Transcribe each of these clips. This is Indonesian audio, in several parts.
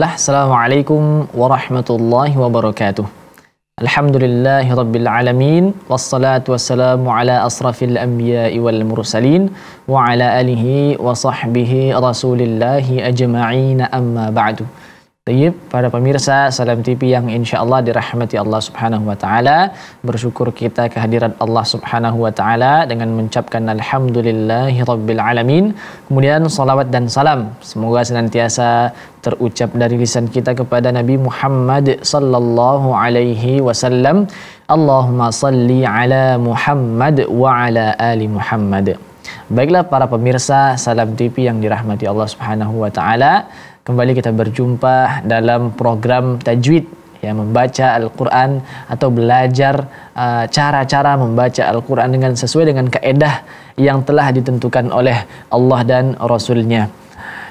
الله السلام عليكم ورحمة الله وبركاته الحمد لله رب العالمين والصلاة والسلام على أصرف الأنبياء والمرسلين وعلى آله وصحبه رسول الله أجمعين أما بعد Tayyib, para pemirsa Salam TV yang insya Allah dirahmati Allah Subhanahu wa Ta'ala, bersyukur kita kehadiran Allah Subhanahu wa Ta'ala dengan mengucapkan Alhamdulillahi Rabbil Alamin. Kemudian salawat dan salam, semoga senantiasa terucap dari lisan kita kepada Nabi Muhammad Sallallahu Alaihi Wasallam. Allahumma salli ala Muhammad wa ala ali Muhammad. Baiklah para pemirsa Salam TV yang dirahmati Allah Subhanahu wa taala, Kembali kita berjumpa dalam program Tajwid yang membaca Al-Qur'an atau belajar uh, cara-cara uh, membaca Al-Qur'an dengan sesuai dengan kaedah yang telah ditentukan oleh Allah dan Rasulnya.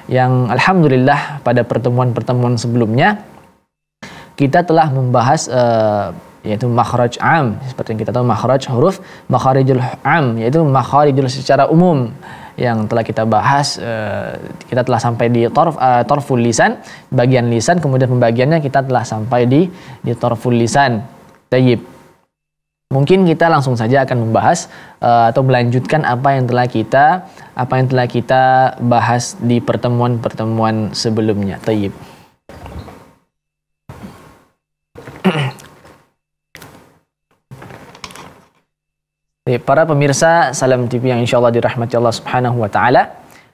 Yang alhamdulillah pada pertemuan-pertemuan sebelumnya kita telah membahas uh, yaitu makhraj am seperti yang kita tahu makhraj huruf makharijul am yaitu makharijul secara umum yang telah kita bahas eh, kita telah sampai di torf eh, torful lisan bagian lisan kemudian pembagiannya kita telah sampai di di torful lisan tayyib mungkin kita langsung saja akan membahas eh, atau melanjutkan apa yang telah kita apa yang telah kita bahas di pertemuan-pertemuan sebelumnya tayyib Para pemirsa Salam TV yang insya Allah dirahmati Allah Subhanahu Wa Taala.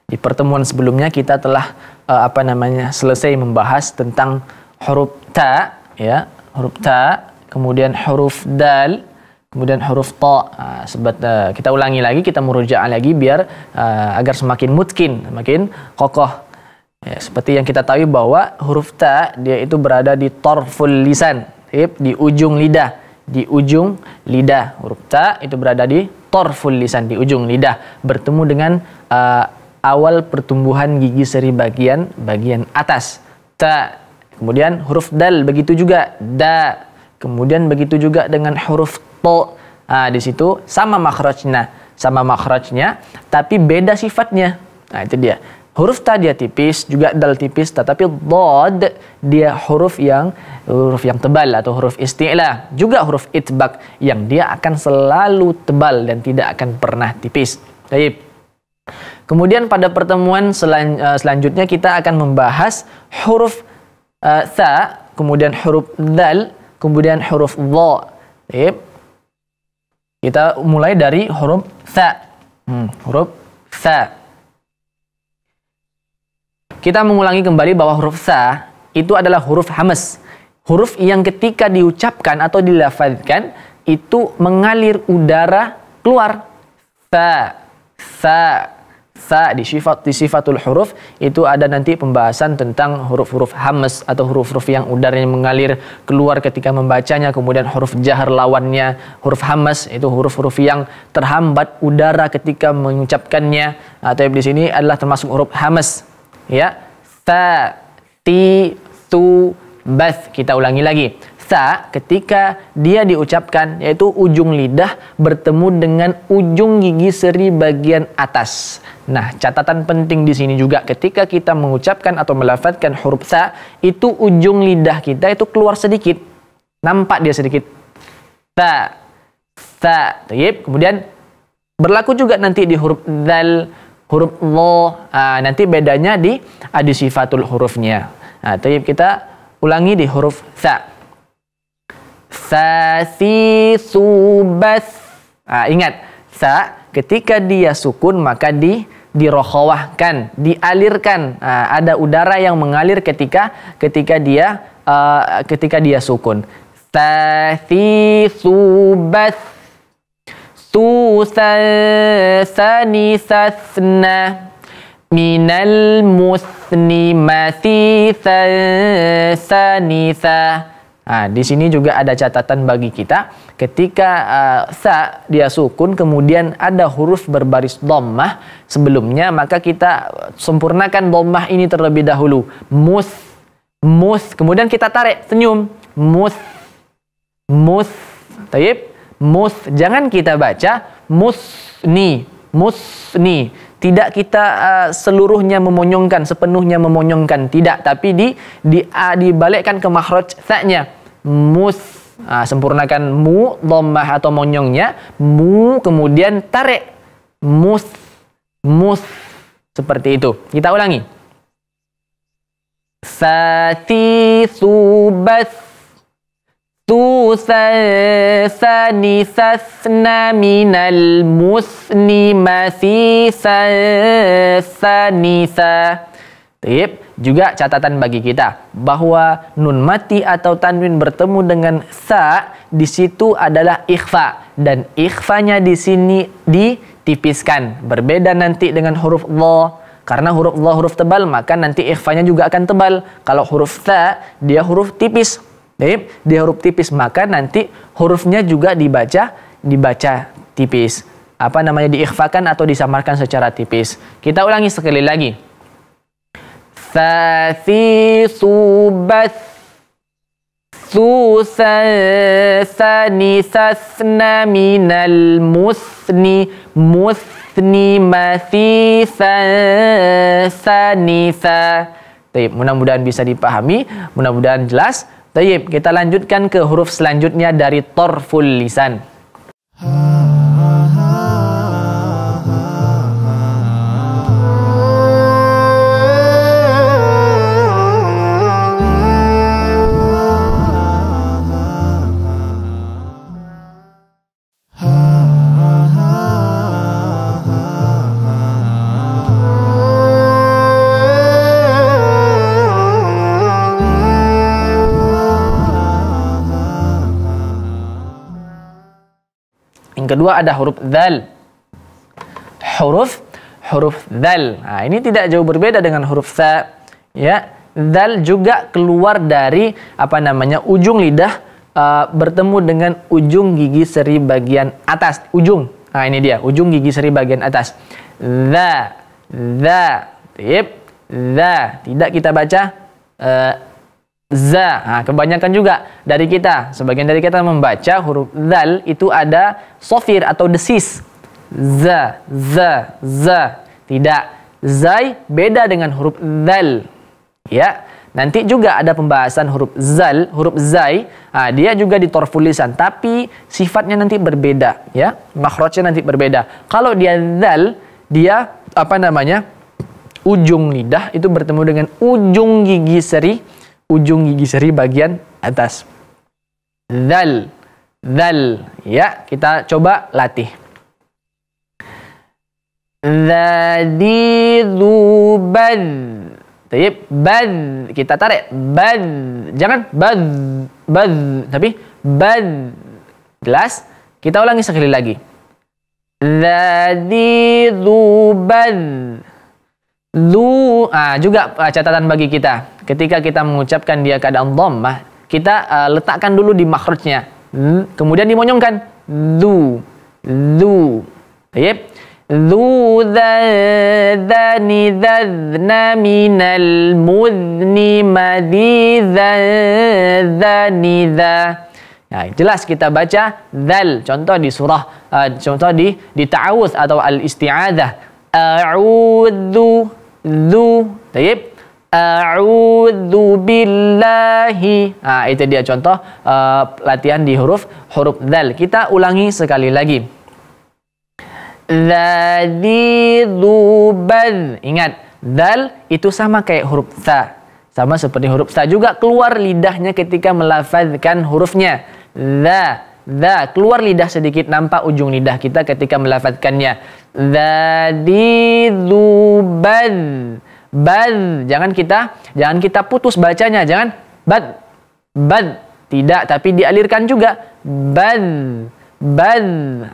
Di pertemuan sebelumnya kita telah uh, apa namanya selesai membahas tentang huruf ta, ya huruf ta, kemudian huruf dal, kemudian huruf ta. Uh, sebat, uh, kita ulangi lagi, kita merujuk lagi biar uh, agar semakin mutkin, semakin kokoh. Ya, seperti yang kita tahu bahwa huruf ta dia itu berada di torful lisan, di ujung lidah di ujung lidah. Huruf ta itu berada di torful lisan di ujung lidah bertemu dengan uh, awal pertumbuhan gigi seri bagian bagian atas. Ta kemudian huruf dal begitu juga da kemudian begitu juga dengan huruf to. Nah, di situ sama makhrajnya, sama makhrajnya tapi beda sifatnya. Nah, itu dia. Huruf ta dia tipis, juga dal tipis, tetapi dod dia huruf yang huruf yang tebal atau huruf istilah juga huruf itbak yang dia akan selalu tebal dan tidak akan pernah tipis. Baik. Kemudian pada pertemuan selan, uh, selanjutnya kita akan membahas huruf uh, tha, kemudian huruf dal, kemudian huruf dha. Baik. Kita mulai dari huruf tha. Hmm, huruf tha. Kita mengulangi kembali bahwa huruf sa itu adalah huruf hamas. Huruf yang ketika diucapkan atau dilafazkan itu mengalir udara keluar. Sa, sa, sa di sifat di sifatul huruf itu ada nanti pembahasan tentang huruf-huruf hamas atau huruf-huruf yang udaranya mengalir keluar ketika membacanya kemudian huruf jahar lawannya huruf hamas itu huruf-huruf yang terhambat udara ketika mengucapkannya atau nah, di sini adalah termasuk huruf hamas ya sa ti tu bas kita ulangi lagi sa ketika dia diucapkan yaitu ujung lidah bertemu dengan ujung gigi seri bagian atas. Nah, catatan penting di sini juga ketika kita mengucapkan atau melafatkan huruf sa itu ujung lidah kita itu keluar sedikit. Nampak dia sedikit. Sa. Sa. Kemudian berlaku juga nanti di huruf dal huruf lo. Nah, nanti bedanya di adu ah, sifatul hurufnya. Nah, tapi kita ulangi di huruf sa. Sa si subas. Nah, ingat, sa ketika dia sukun maka di dirokhawahkan, dialirkan. Nah, ada udara yang mengalir ketika ketika dia uh, ketika dia sukun. Sa si subas musni Nah, di sini juga ada catatan bagi kita ketika uh, sa dia sukun kemudian ada huruf berbaris dhammah sebelumnya maka kita sempurnakan dhammah ini terlebih dahulu. Mus mus kemudian kita tarik senyum mus mus. Taib. Mus, jangan kita baca musni, musni. Tidak kita uh, seluruhnya memonyongkan, sepenuhnya memonyongkan, tidak. Tapi di, di uh, dibalikkan ke makhraj sa Mus, uh, sempurnakan mu, dhammah atau monyongnya. Mu, kemudian tarik. Mus, mus. Seperti itu. Kita ulangi. Sati subas ثوثا من Tip. Juga catatan bagi kita bahwa nun mati atau tanwin bertemu dengan sa di situ adalah ikhfa dan ikhfanya di sini ditipiskan. Berbeda nanti dengan huruf lo karena huruf lo huruf tebal maka nanti ikhfanya juga akan tebal. Kalau huruf sa dia huruf tipis jadi di huruf tipis maka nanti hurufnya juga dibaca dibaca tipis. Apa namanya diikhfakan atau disamarkan secara tipis. Kita ulangi sekali lagi. Thasi subas susan sasna minal musni musni mati sanisa. mudah-mudahan bisa dipahami, mudah-mudahan jelas. Tayyip, kita lanjutkan ke huruf selanjutnya dari torful lisan. kedua ada huruf dal Huruf huruf dal Nah, ini tidak jauh berbeda dengan huruf sa. Ya, dal juga keluar dari apa namanya ujung lidah uh, bertemu dengan ujung gigi seri bagian atas. Ujung. Nah, ini dia, ujung gigi seri bagian atas. z z tip, z Tidak kita baca uh, za. Nah, kebanyakan juga dari kita, sebagian dari kita membaca huruf zal itu ada sofir atau desis. Za, za, za. Tidak. Zai beda dengan huruf zal. Ya. Nanti juga ada pembahasan huruf zal, huruf zai. Nah, dia juga di lisan, tapi sifatnya nanti berbeda, ya. Makhrajnya nanti berbeda. Kalau dia zal, dia apa namanya? ujung lidah itu bertemu dengan ujung gigi seri ujung gigi seri bagian atas. Dal, dal, Ya, kita coba latih. Dhadi dhubad. Tapi bad kita tarik bad jangan bad bad tapi bad jelas kita ulangi sekali lagi Dhadi dhuban lu ah, juga ah, catatan bagi kita ketika kita mengucapkan dia keadaan dhammah kita uh, letakkan dulu di makhrajnya kemudian dimonyongkan lu lu yep lu ذو ذا al mudni madi dzani ذنذا Nah, jelas kita baca zal contoh di surah uh, contoh di di ta'awuz atau al-isti'adzah a'udzu a'udzu. Baik. A'udzu billahi. Nah, itu dia contoh uh, eh, latihan di huruf huruf dal. Kita ulangi sekali lagi. Dzadzubad. Ingat, dal itu sama kayak huruf tha. Sama seperti huruf tha juga keluar lidahnya ketika melafazkan hurufnya. Dza. Dha, keluar lidah sedikit nampak ujung lidah kita ketika melafatkannya. Dhadidubad. Bad. Jangan kita jangan kita putus bacanya, jangan bad. Bad. Tidak, tapi dialirkan juga. Bad. Bad.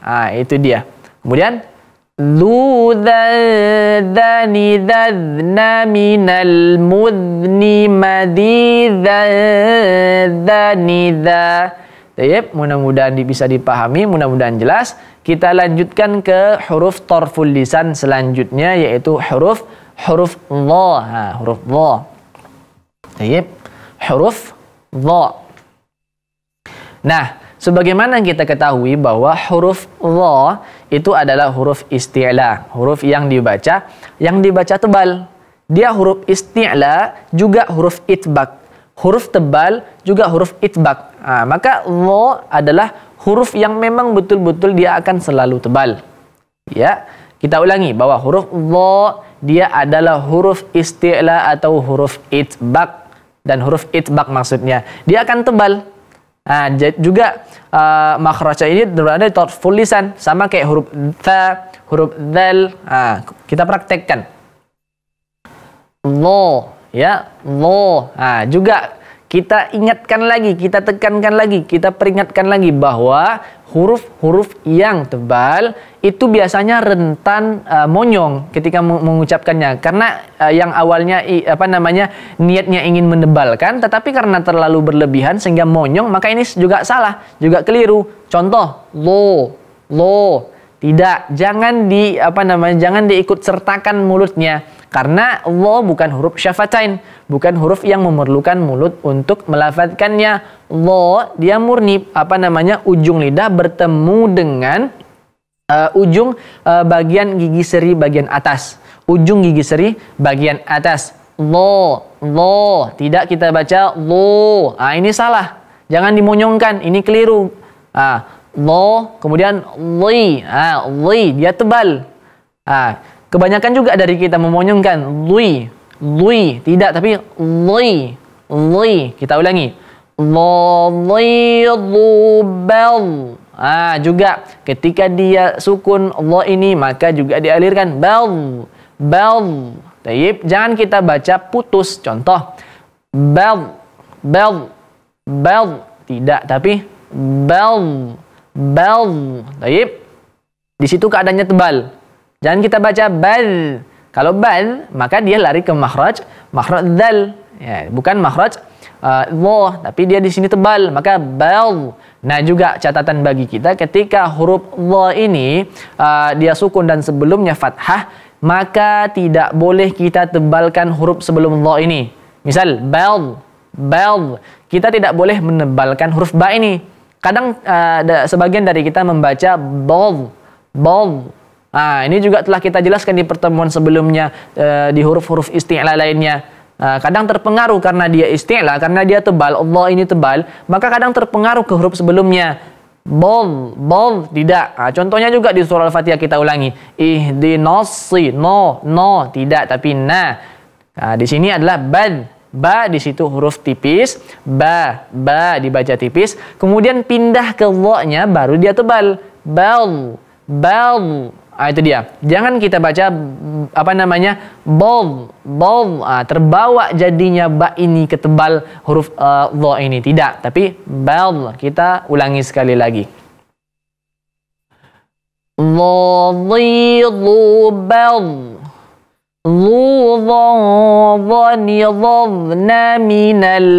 Ah, itu dia. Kemudian Ludadani dadna minal mudni madidadani dadani Tayyib, mudah-mudahan bisa dipahami, mudah-mudahan jelas. Kita lanjutkan ke huruf torful lisan selanjutnya yaitu huruf huruf dha, ha, huruf dha. Tayyib, huruf dha. Nah, sebagaimana kita ketahui bahwa huruf dha itu adalah huruf isti'la, huruf yang dibaca yang dibaca tebal. Dia huruf isti'la juga huruf itbak huruf tebal, juga huruf itbak. Nah, maka lo adalah huruf yang memang betul-betul dia akan selalu tebal. Ya, kita ulangi bahwa huruf lo dia adalah huruf isti'la atau huruf itbak dan huruf itbak maksudnya dia akan tebal. Nah, juga uh, ini berada di tulisan lisan sama kayak huruf tha, huruf del. Nah, kita praktekkan. Lo ya lo Nah, ah, juga kita ingatkan lagi, kita tekankan lagi, kita peringatkan lagi bahwa huruf-huruf yang tebal itu biasanya rentan uh, monyong ketika mengucapkannya karena uh, yang awalnya i, apa namanya niatnya ingin menebalkan tetapi karena terlalu berlebihan sehingga monyong maka ini juga salah, juga keliru. Contoh lo, lo, tidak, jangan di apa namanya, jangan diikut sertakan mulutnya karena lo bukan huruf syafatain, bukan huruf yang memerlukan mulut untuk melafatkannya. Lo dia murni apa namanya ujung lidah bertemu dengan uh, ujung uh, bagian gigi seri bagian atas. Ujung gigi seri bagian atas. Lo, lo, tidak kita baca lo. Ah ini salah. Jangan dimonyongkan, ini keliru. Ah, lo, kemudian li. Ah, li dia tebal. Ah, Kebanyakan juga dari kita memonyongkan lui, lui, tidak tapi lui, lui. Kita ulangi. Lalilubel. Ah, juga ketika dia sukun Allah ini maka juga dialirkan bel bel Taib, jangan kita baca putus. Contoh, bel bel bel Tidak, tapi bel bel Taib. Di situ keadaannya tebal Jangan kita baca bal. Kalau bal, maka dia lari ke mahraj, mahraj dal. Ya, bukan mahraj uh, eh, tapi dia di sini tebal, maka bal. Nah, juga catatan bagi kita ketika huruf dha ini uh, dia sukun dan sebelumnya fathah, maka tidak boleh kita tebalkan huruf sebelum dha ini. Misal bal, bal. Kita tidak boleh menebalkan huruf ba ini. Kadang uh, sebagian dari kita membaca bal, bal Nah, ini juga telah kita jelaskan di pertemuan sebelumnya e, di huruf-huruf isti'la lainnya. Nah, kadang terpengaruh karena dia isti'la, karena dia tebal, Allah ini tebal, maka kadang terpengaruh ke huruf sebelumnya. Bol, bol, tidak. Nah, contohnya juga di surah Al-Fatihah kita ulangi. di no, no, tidak, tapi na. Nah, di sini adalah bad, ba di situ huruf tipis, ba, ba dibaca tipis, kemudian pindah ke lo-nya baru dia tebal. Bal, bal, Ah, itu dia. Jangan kita baca apa namanya bol bol ah, terbawa jadinya ba ini ketebal huruf uh, ini tidak. Tapi bal kita ulangi sekali lagi. Lo bal lu lo ni min al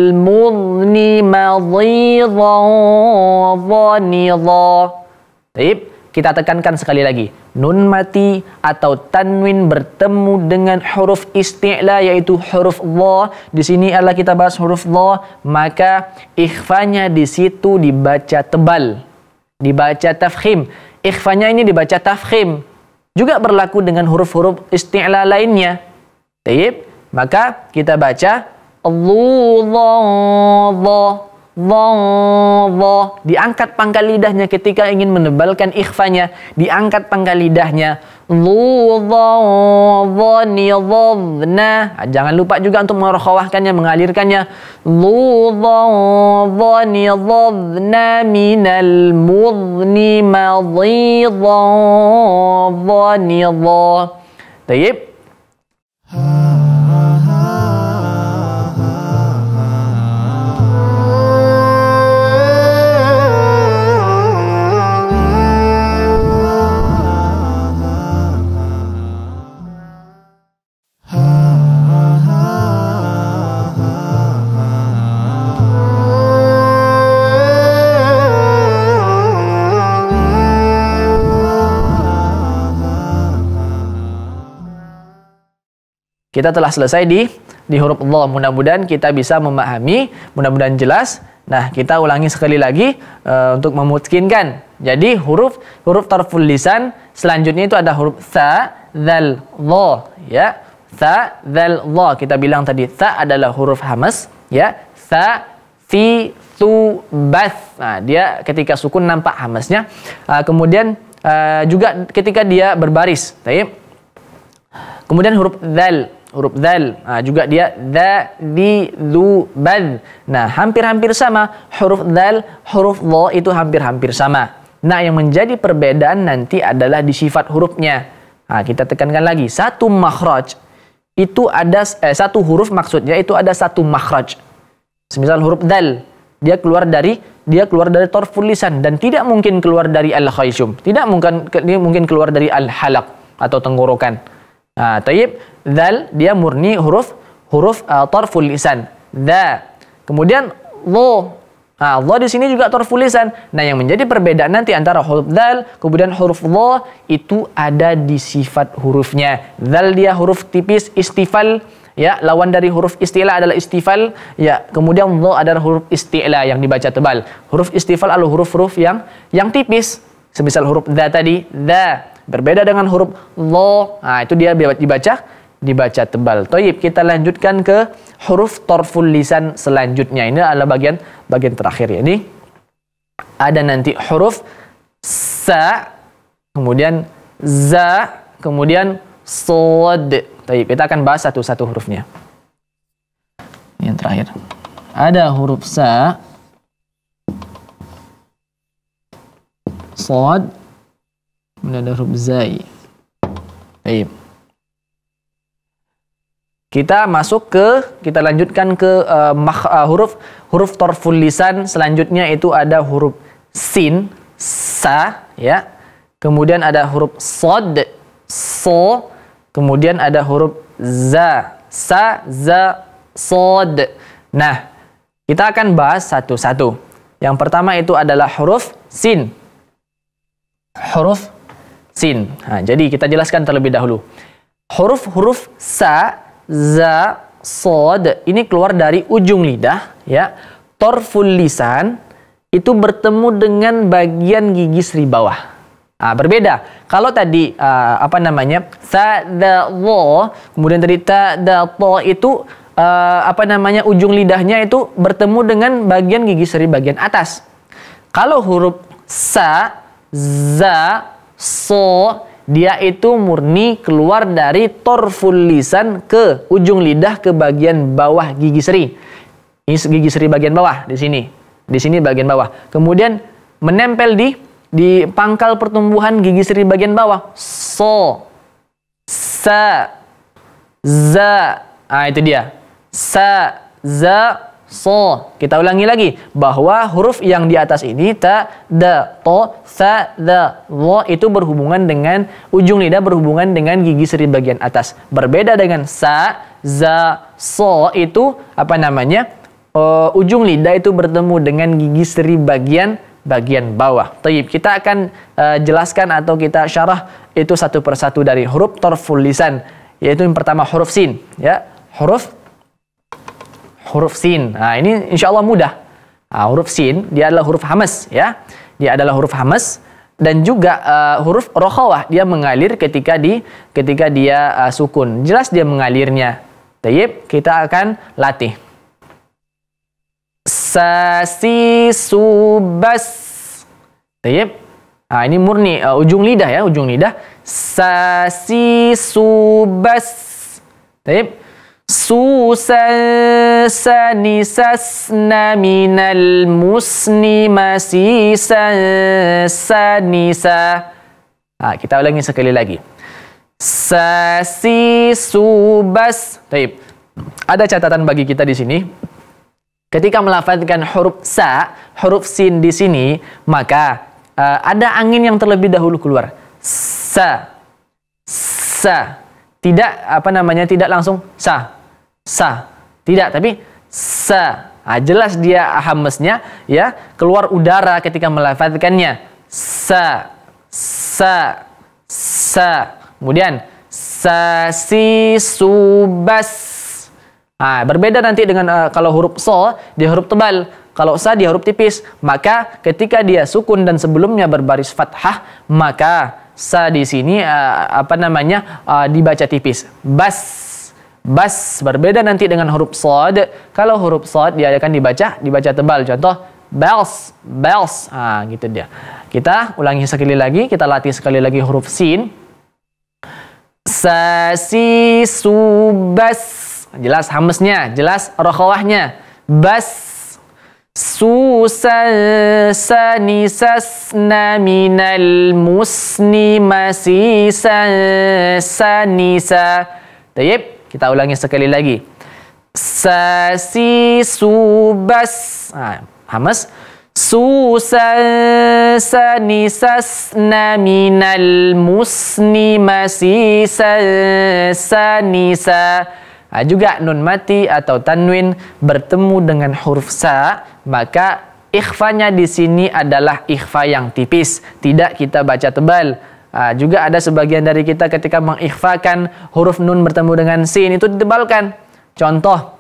kita tekankan sekali lagi, nun mati atau tanwin bertemu dengan huruf isti'la yaitu huruf dha. Di sini adalah kita bahas huruf dha, maka ikhfanya di situ dibaca tebal. Dibaca tafkhim. Ikhfanya ini dibaca tafkhim. Juga berlaku dengan huruf-huruf isti'la lainnya. Taib. Maka kita baca Allah Dhamma. Diangkat pangkal lidahnya ketika ingin menebalkan ikhfanya. Diangkat pangkal lidahnya. Nah, jangan lupa juga untuk merokhawahkannya, mengalirkannya. minal mudni Tayyip. Kita telah selesai di di huruf Allah. Mudah-mudahan kita bisa memahami, mudah-mudahan jelas. Nah, kita ulangi sekali lagi e, untuk memutkinkan. Jadi huruf huruf tarful lisan selanjutnya itu ada huruf tha, dzal, dha, ya. Tha, dzal, dha. Kita bilang tadi tha adalah huruf hamas, ya. Tha, fi, tu, bath. Nah, dia ketika sukun nampak hamasnya. E, kemudian e, juga ketika dia berbaris, Taib. Kemudian huruf dzal huruf dal. Nah, juga dia da, di, du, bad. Nah, hampir-hampir sama huruf dal, huruf lo itu hampir-hampir sama. Nah, yang menjadi perbedaan nanti adalah di sifat hurufnya. Nah, kita tekankan lagi, satu makhraj itu ada eh, satu huruf maksudnya itu ada satu makhraj. Semisal huruf dal, dia keluar dari dia keluar dari torful lisan dan tidak mungkin keluar dari al khayshum. Tidak mungkin mungkin keluar dari al halak atau tenggorokan. Ah, taib dal dia murni huruf huruf uh, tarful lisan. Da. Kemudian lo. Nah, lo di sini juga tarful lisan. Nah, yang menjadi perbedaan nanti antara huruf dal kemudian huruf lo itu ada di sifat hurufnya. Dal dia huruf tipis istifal ya lawan dari huruf istila adalah istifal ya kemudian lo adalah huruf istila yang dibaca tebal huruf istifal adalah huruf-huruf yang yang tipis semisal huruf da tadi da Berbeda dengan huruf lo. Nah, itu dia dibaca dibaca tebal. Toyib, kita lanjutkan ke huruf torful lisan selanjutnya. Ini adalah bagian bagian terakhir ya. Ini ada nanti huruf sa, kemudian za, kemudian sod. Toyib, Kita akan bahas satu-satu hurufnya. Yang terakhir. Ada huruf sa, sod, huruf Zai. طيب kita masuk ke kita lanjutkan ke uh, uh, huruf huruf torful lisan selanjutnya itu ada huruf sin sa ya kemudian ada huruf sod so kemudian ada huruf za sa za sod nah kita akan bahas satu-satu yang pertama itu adalah huruf sin huruf sin. Nah, jadi kita jelaskan terlebih dahulu. Huruf-huruf sa, za, sod ini keluar dari ujung lidah ya. Torful lisan itu bertemu dengan bagian gigi seri bawah. Nah, berbeda. Kalau tadi uh, apa namanya? sa, da, wo, kemudian tadi ta, da, to itu uh, apa namanya? ujung lidahnya itu bertemu dengan bagian gigi seri bagian atas. Kalau huruf sa, za, So, dia itu murni keluar dari torful lisan ke ujung lidah ke bagian bawah gigi seri. Ini gigi seri bagian bawah di sini. Di sini bagian bawah. Kemudian menempel di di pangkal pertumbuhan gigi seri bagian bawah. So, sa, za. Ah itu dia. Sa, za, so. Kita ulangi lagi bahwa huruf yang di atas ini ta, da, to, sa, da, lo itu berhubungan dengan ujung lidah berhubungan dengan gigi seri bagian atas. Berbeda dengan sa, za, so itu apa namanya? Uh, ujung lidah itu bertemu dengan gigi seri bagian bagian bawah. Taib, kita akan uh, jelaskan atau kita syarah itu satu persatu dari huruf torful lisan, yaitu yang pertama huruf sin, ya. Huruf huruf sin. Nah, ini insya Allah mudah. Nah, huruf sin, dia adalah huruf hamas, ya. Dia adalah huruf hamas dan juga uh, huruf rokhawah dia mengalir ketika di ketika dia uh, sukun. Jelas dia mengalirnya. Tayyib, kita akan latih. Sasi subas. Tayyib. Nah, ini murni uh, ujung lidah ya, ujung lidah. Sasi subas. Tayyib. Susan sanisasna minal musni masisan sanisa. Ha, kita ulangi sekali lagi. Sasi subas. Taib. Ada catatan bagi kita di sini. Ketika melafalkan huruf sa, huruf sin di sini, maka uh, ada angin yang terlebih dahulu keluar. Sa. Sa tidak apa namanya tidak langsung sa sa tidak tapi sa nah, jelas dia hamesnya ya keluar udara ketika melafatkannya sa sa sa kemudian sa si subas Nah, berbeda nanti dengan uh, kalau huruf so dia huruf tebal, kalau sa dia huruf tipis. Maka ketika dia sukun dan sebelumnya berbaris fathah, maka sa di sini uh, apa namanya uh, dibaca tipis. Bas bas berbeda nanti dengan huruf sod. Kalau huruf sod dia akan dibaca dibaca tebal. Contoh bells bells ah gitu dia. Kita ulangi sekali lagi, kita latih sekali lagi huruf sin. Sa si su bas. Jelas hamesnya, jelas rokhawahnya. Bas Susan sanisasna minal muslima sisan sanisa Tayyip, kita ulangi sekali lagi Sasi ha, Hamas Susan sanisasna minal muslima sisan sanisa ha, Juga nun mati atau tanwin bertemu dengan huruf sa' maka ikhfanya di sini adalah ikhfa yang tipis, tidak kita baca tebal. Uh, juga ada sebagian dari kita ketika mengikhfakan huruf nun bertemu dengan sin itu ditebalkan. Contoh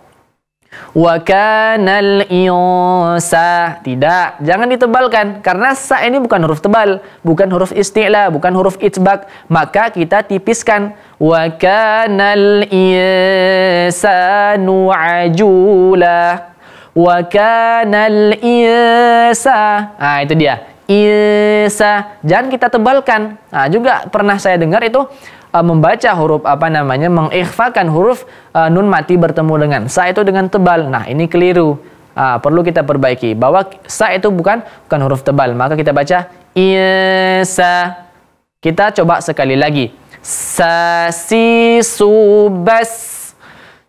wa kanal insa tidak jangan ditebalkan karena sa ini bukan huruf tebal bukan huruf isti'la bukan huruf itbak maka kita tipiskan wa kanal insanu ajula Wa kanal isa. Ah, itu dia. Isa. Jangan kita tebalkan. Nah, juga pernah saya dengar itu uh, membaca huruf apa namanya mengikhfakan huruf uh, nun mati bertemu dengan sa itu dengan tebal. Nah, ini keliru. perlu kita perbaiki bahwa sa itu bukan bukan huruf tebal. Maka kita baca isa. Kita coba sekali lagi. Sa si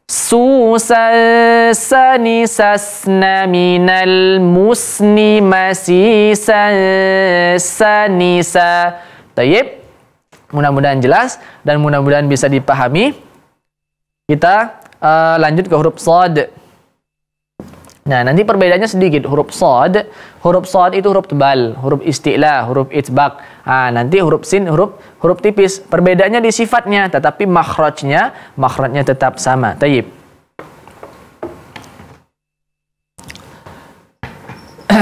susan sanisasna minal musni masisan sanisa. Tayyib. Mudah-mudahan jelas dan mudah-mudahan bisa dipahami. Kita uh, lanjut ke huruf sod. Nah, nanti perbedaannya sedikit. Huruf sod, huruf sod itu huruf tebal, huruf istilah, huruf itbak. Nah, nanti huruf sin, huruf huruf tipis. Perbedaannya di sifatnya, tetapi makhrajnya, makhrajnya tetap sama. Tayyib.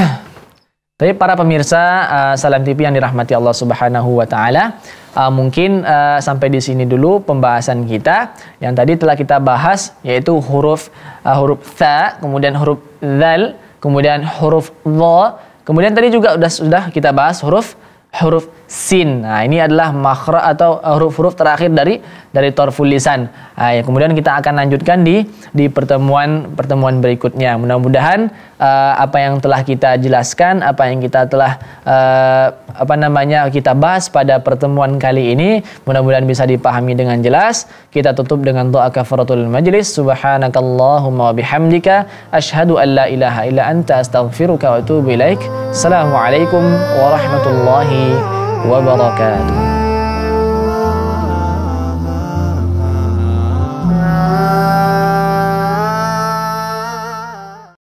Tapi para pemirsa uh, Salam TV yang dirahmati Allah Subhanahu wa taala, uh, mungkin uh, sampai di sini dulu pembahasan kita yang tadi telah kita bahas yaitu huruf uh, huruf tha kemudian huruf zal kemudian huruf dha kemudian tadi juga sudah sudah kita bahas huruf huruf sin. Nah, ini adalah makro atau huruf-huruf terakhir dari dari torful lisan. Nah, ya, kemudian kita akan lanjutkan di di pertemuan pertemuan berikutnya. Mudah-mudahan uh, apa yang telah kita jelaskan, apa yang kita telah uh, apa namanya kita bahas pada pertemuan kali ini mudah-mudahan bisa dipahami dengan jelas. Kita tutup dengan doa kafaratul majlis. Subhanakallahumma wa bihamdika asyhadu an ilaha illa anta astaghfiruka wa atubu ilaik. Assalamualaikum warahmatullahi wabarakatuh.